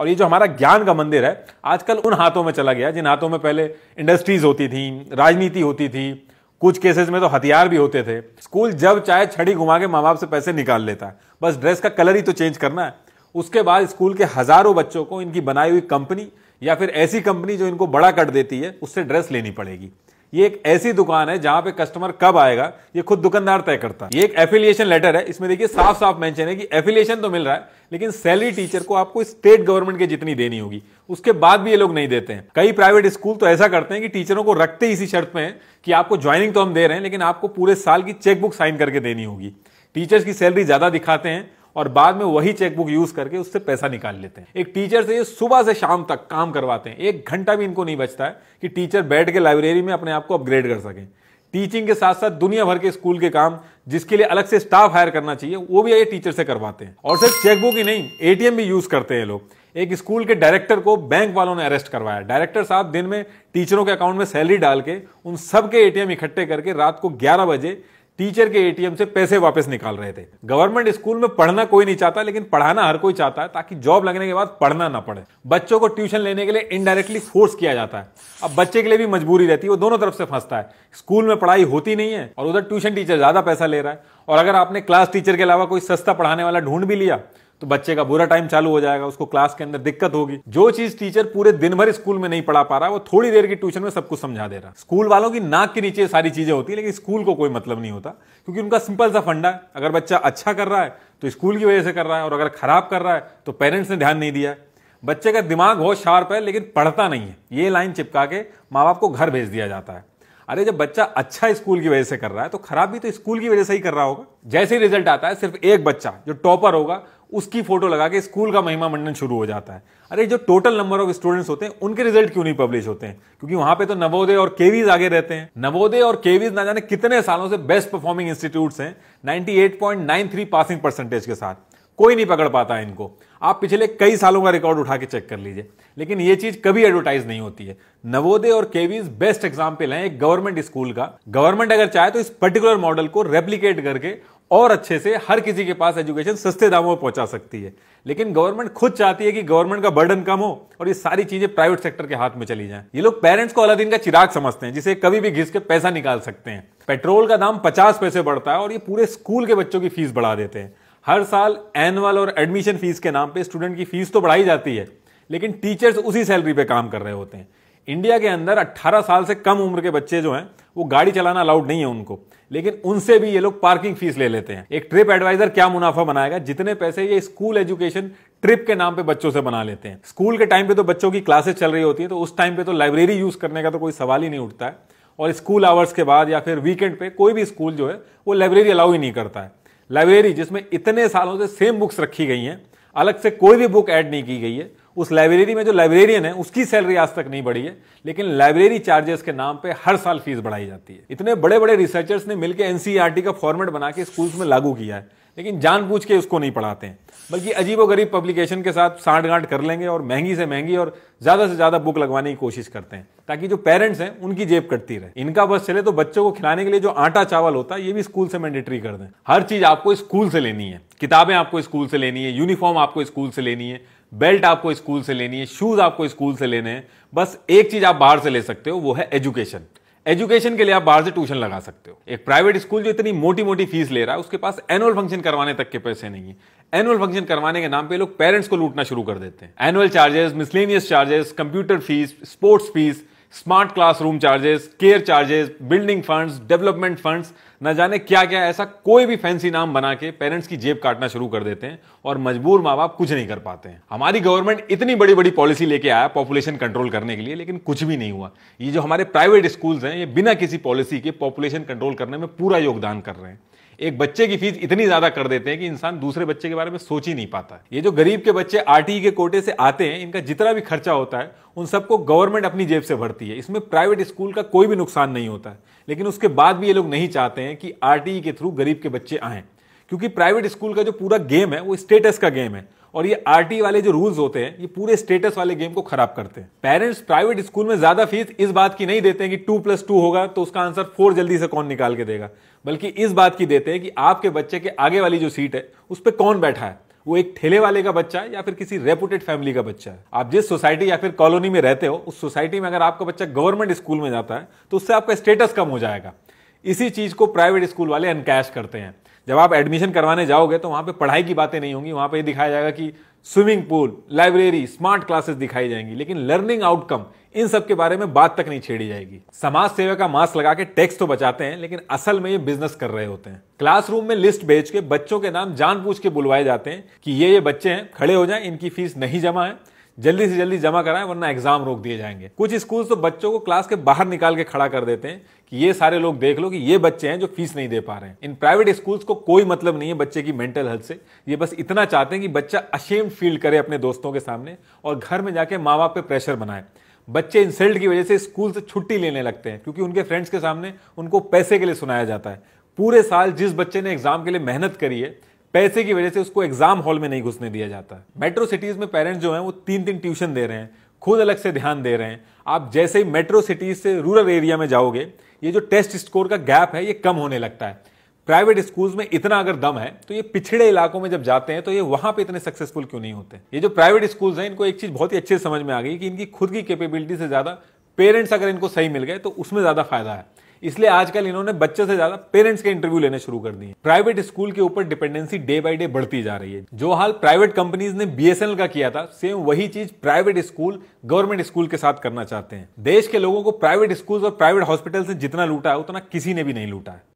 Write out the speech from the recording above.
और ये जो हमारा ज्ञान का मंदिर है आजकल उन हाथों में चला गया जिन हाथों में पहले इंडस्ट्रीज होती थी राजनीति होती थी कुछ केसेस में तो हथियार भी होते थे स्कूल जब चाहे छड़ी घुमा के माँ बाप से पैसे निकाल लेता है बस ड्रेस का कलर ही तो चेंज करना है उसके बाद स्कूल के हजारों बच्चों को इनकी बनाई हुई कंपनी या फिर ऐसी कंपनी जो इनको बड़ा कट देती है उससे ड्रेस लेनी पड़ेगी ये एक ऐसी दुकान है जहां पे कस्टमर कब आएगा ये खुद दुकानदार तय करता है ये एक एफिलिएशन लेटर है इसमें देखिए साफ साफ मेंशन है कि एफिलिएशन तो मिल रहा है लेकिन सैलरी टीचर को आपको स्टेट गवर्नमेंट के जितनी देनी होगी उसके बाद भी ये लोग नहीं देते हैं कई प्राइवेट स्कूल तो ऐसा करते हैं कि टीचरों को रखते ही इसी शर्त में है कि आपको ज्वाइनिंग तो हम दे रहे हैं लेकिन आपको पूरे साल की चेकबुक साइन करके देनी होगी टीचर्स की सैलरी ज्यादा दिखाते हैं और बाद में वही चेकबुक यूज करके उससे पैसा निकाल लेते हैं एक टीचर से ये सुबह से शाम तक काम करवाते हैं एक घंटा भी इनको नहीं बचता है कि टीचर बैठ के लाइब्रेरी में अपने आप को अपग्रेड कर सकें टीचिंग के साथ साथ दुनिया भर के स्कूल के काम जिसके लिए अलग से स्टाफ हायर करना चाहिए वो भी ये टीचर से करवाते हैं और सिर्फ चेकबुक ही नहीं एटीएम भी यूज करते हैं लोग एक स्कूल के डायरेक्टर को बैंक वालों ने अरेस्ट करवाया डायरेक्टर साहब दिन में टीचरों के अकाउंट में सैलरी डाल के उन सबके एटीएम इकट्ठे करके रात को ग्यारह बजे टीचर के एटीएम से पैसे वापस निकाल रहे थे गवर्नमेंट स्कूल में पढ़ना कोई नहीं चाहता लेकिन पढ़ाना हर कोई चाहता है ताकि जॉब लगने के बाद पढ़ना ना पड़े बच्चों को ट्यूशन लेने के लिए इनडायरेक्टली फोर्स किया जाता है अब बच्चे के लिए भी मजबूरी रहती है वो दोनों तरफ से फंसता है स्कूल में पढ़ाई होती नहीं है और उधर ट्यूशन टीचर ज्यादा पैसा ले रहा है और अगर आपने क्लास टीचर के अलावा कोई सस्ता पढ़ाने वाला ढूंढ भी लिया तो बच्चे का बुरा टाइम चालू हो जाएगा उसको क्लास के अंदर दिक्कत होगी जो चीज टीचर पूरे दिन भर स्कूल में नहीं पढ़ा पा रहा वो थोड़ी देर की ट्यूशन में सब कुछ समझा दे रहा स्कूल वालों की नाक के नीचे सारी चीजें होती है लेकिन स्कूल को कोई मतलब नहीं होता क्योंकि उनका सिंपल सा फंडा है अगर बच्चा अच्छा कर रहा है तो स्कूल की वजह से कर रहा है और अगर खराब कर रहा है तो पेरेंट्स ने ध्यान नहीं दिया बच्चे का दिमाग बहुत शार्प है लेकिन पढ़ता नहीं है ये लाइन चिपका के माँ बाप को घर भेज दिया जाता है अरे जब बच्चा अच्छा स्कूल की वजह से कर रहा है तो खराब भी तो स्कूल की वजह से ही कर रहा होगा जैसे ही रिजल्ट आता है सिर्फ एक बच्चा जो टॉपर होगा उसकी फोटो लगा के स्कूल का महिमा मंडन शुरू हो जाता है अरे जो टोटल नंबर ऑफ स्टूडेंट्स होते हैं उनके रिजल्ट क्यों नहीं पब्लिश होते हैं क्योंकि वहां पे तो नवोदय और केवीज आगे रहते हैं नवोदय और केवीज ना जाने कितने सालों से बेस्ट परफॉर्मिंग इंस्टीट्यूट हैं नाइनटी पासिंग परसेंटेज के साथ कोई नहीं पकड़ पाता है इनको आप पिछले कई सालों का रिकॉर्ड उठा के चेक कर लीजिए लेकिन यह चीज कभी एडवर्टाइज नहीं होती है नवोदय और केवीज बेस्ट एग्जाम्पल है एक गवर्नमेंट स्कूल का गवर्नमेंट अगर चाहे तो इस पर्टिकुलर मॉडल को रेप्लीकेट करके और अच्छे से हर किसी के पास एजुकेशन सस्ते दामों पर पहुंचा सकती है लेकिन गवर्नमेंट खुद चाहती है कि गवर्नमेंट का बर्डन कम हो और ये सारी चीजें प्राइवेट सेक्टर के हाथ में चली जाएं ये लोग पेरेंट्स को अलादीन का चिराग समझते हैं जिसे कभी भी घिस के पैसा निकाल सकते हैं पेट्रोल का दाम पचास पैसे बढ़ता है और ये पूरे स्कूल के बच्चों की फीस बढ़ा देते हैं हर साल एनुअल और एडमिशन फीस के नाम पर स्टूडेंट की फीस तो बढ़ाई जाती है लेकिन टीचर्स उसी सैलरी पर काम कर रहे होते हैं इंडिया के अंदर 18 साल से कम उम्र के बच्चे जो हैं वो गाड़ी चलाना अलाउड नहीं है उनको लेकिन उनसे भी ये लोग पार्किंग फीस ले लेते हैं एक ट्रिप एडवाइजर क्या मुनाफा बनाएगा जितने पैसे ये स्कूल एजुकेशन ट्रिप के नाम पे बच्चों से बना लेते हैं स्कूल के टाइम पे तो बच्चों की क्लासेस चल रही होती है तो उस टाइम पे तो लाइब्रेरी यूज करने का तो कोई सवाल ही नहीं उठता है और स्कूल आवर्स के बाद या फिर वीकेंड पे कोई भी स्कूल जो है वो लाइब्रेरी अलाउ ही नहीं करता है लाइब्रेरी जिसमें इतने सालों से सेम बुक्स रखी गई हैं अलग से कोई भी बुक ऐड नहीं की गई है उस लाइब्रेरी में जो लाइब्रेरियन है उसकी सैलरी आज तक नहीं बढ़ी है लेकिन लाइब्रेरी चार्जेस के नाम पे हर साल फीस बढ़ाई जाती है इतने बड़े बड़े रिसर्चर्स ने मिलकर एनसीईआरटी e का फॉर्मेट बना के स्कूल्स में लागू किया है लेकिन जानबूझ के उसको नहीं पढ़ाते हैं बल्कि गरीब पब्लिकेशन के साथ सांठ गांठ कर लेंगे और महंगी से महंगी और ज़्यादा से ज़्यादा बुक लगवाने की कोशिश करते हैं ताकि जो पेरेंट्स हैं उनकी जेब कटती रहे इनका बस चले तो बच्चों को खिलाने के लिए जो आटा चावल होता है ये भी स्कूल से मैंडेटरी कर दें हर चीज़ आपको स्कूल से लेनी है किताबें आपको स्कूल से लेनी है यूनिफॉर्म आपको स्कूल से लेनी है बेल्ट आपको स्कूल से लेनी है शूज आपको स्कूल से लेने हैं बस एक चीज आप बाहर से ले सकते हो वो है एजुकेशन एजुकेशन के लिए आप बाहर से ट्यूशन लगा सकते हो एक प्राइवेट स्कूल जो इतनी मोटी मोटी फीस ले रहा है उसके पास एनुअल फंक्शन करवाने तक के पैसे नहीं है एनुअल फंक्शन करवाने के नाम पे लोग पेरेंट्स को लूटना शुरू कर देते हैं annual charges miscellaneous charges computer fees sports fees smart classroom charges care charges building funds development funds न जाने क्या क्या ऐसा कोई भी फैंसी नाम बना के पेरेंट्स की जेब काटना शुरू कर देते हैं और मजबूर माँ बाप कुछ नहीं कर पाते हैं हमारी गवर्नमेंट इतनी बड़ी बड़ी पॉलिसी लेके आया पॉपुलेशन कंट्रोल करने के लिए लेकिन कुछ भी नहीं हुआ ये जो हमारे प्राइवेट स्कूल्स हैं ये बिना किसी पॉलिसी के पॉपुलेशन कंट्रोल करने में पूरा योगदान कर रहे हैं एक बच्चे की फीस इतनी ज्यादा कर देते हैं कि इंसान दूसरे बच्चे के बारे में सोच ही नहीं पाता ये जो गरीब के बच्चे आर के कोटे से आते हैं इनका जितना भी खर्चा होता है उन सबको गवर्नमेंट अपनी जेब से भरती है इसमें प्राइवेट स्कूल का कोई भी नुकसान नहीं होता है लेकिन उसके बाद भी ये लोग नहीं चाहते हैं कि आर के थ्रू गरीब के बच्चे आए क्योंकि प्राइवेट स्कूल का जो पूरा गेम है वो स्टेटस का गेम है और ये आरटी वाले जो रूल्स होते हैं ये पूरे स्टेटस वाले गेम को खराब करते हैं पेरेंट्स प्राइवेट स्कूल में ज्यादा फीस इस बात की नहीं देते हैं कि टू प्लस टू होगा तो उसका आंसर फोर जल्दी से कौन निकाल के देगा बल्कि इस बात की देते हैं कि आपके बच्चे के आगे वाली जो सीट है उस पर कौन बैठा है वो एक ठेले वाले का बच्चा है या फिर किसी रेपुटेड फैमिली का बच्चा है आप जिस सोसाइटी या फिर कॉलोनी में रहते हो उस सोसाइटी में अगर आपका बच्चा गवर्नमेंट स्कूल में जाता है तो उससे आपका स्टेटस कम हो जाएगा इसी चीज को प्राइवेट स्कूल वाले अनकैश करते हैं जब आप एडमिशन करवाने जाओगे तो वहाँ पे पढ़ाई की बातें नहीं होंगी वहाँ पे ये दिखाया जाएगा कि swimming pool library smart classes दिखाई जाएंगी लेकिन लर्निंग आउटकम इन सब के बारे में बात तक नहीं छेड़ी जाएगी समाज सेवा का मास्क लगा के टैक्स तो बचाते हैं लेकिन असल में ये बिजनेस कर रहे होते हैं क्लासरूम में लिस्ट भेज के बच्चों के नाम पूछ के बुलवाए जाते हैं कि ये ये बच्चे हैं खड़े हो जाए इनकी फीस नहीं जमा है जल्दी से जल्दी जमा कराएं वरना एग्जाम रोक दिए जाएंगे कुछ स्कूल तो बच्चों को क्लास के बाहर निकाल के खड़ा कर देते हैं कि ये सारे लोग देख लो कि ये बच्चे हैं जो फीस नहीं दे पा रहे हैं इन प्राइवेट स्कूल्स को कोई मतलब नहीं है बच्चे की मेंटल हेल्थ से ये बस इतना चाहते हैं कि बच्चा अशेम फील करे अपने दोस्तों के सामने और घर में जाके माँ बाप पे प्रेशर बनाए बच्चे इंसल्ट की वजह से स्कूल से छुट्टी लेने लगते हैं क्योंकि उनके फ्रेंड्स के सामने उनको पैसे के लिए सुनाया जाता है पूरे साल जिस बच्चे ने एग्जाम के लिए मेहनत करी है पैसे की वजह से उसको एग्जाम हॉल में नहीं घुसने दिया जाता है मेट्रो सिटीज में पेरेंट्स जो हैं वो तीन दिन ट्यूशन दे रहे हैं खुद अलग से ध्यान दे रहे हैं आप जैसे ही मेट्रो सिटीज से रूरल एरिया में जाओगे ये जो टेस्ट स्कोर का गैप है ये कम होने लगता है प्राइवेट स्कूल्स में इतना अगर दम है तो ये पिछड़े इलाकों में जब जाते हैं तो ये वहां पे इतने सक्सेसफुल क्यों नहीं होते ये जो प्राइवेट स्कूल्स हैं इनको एक चीज बहुत ही अच्छे से समझ में आ गई कि इनकी खुद की कैपेबिलिटी से ज्यादा पेरेंट्स अगर इनको सही मिल गए तो उसमें ज्यादा फायदा है इसलिए आजकल इन्होंने बच्चे से ज्यादा पेरेंट्स के इंटरव्यू लेने शुरू कर दिए प्राइवेट स्कूल के ऊपर डिपेंडेंसी डे बाई डे बढ़ती जा रही है जो हाल प्राइवेट कंपनीज ने बीएसएनएल का किया था सेम वही चीज प्राइवेट स्कूल गवर्नमेंट स्कूल के साथ करना चाहते हैं देश के लोगों को प्राइवेट स्कूल और प्राइवेट हॉस्पिटल से जितना लूटा है उतना किसी ने भी नहीं लूटा है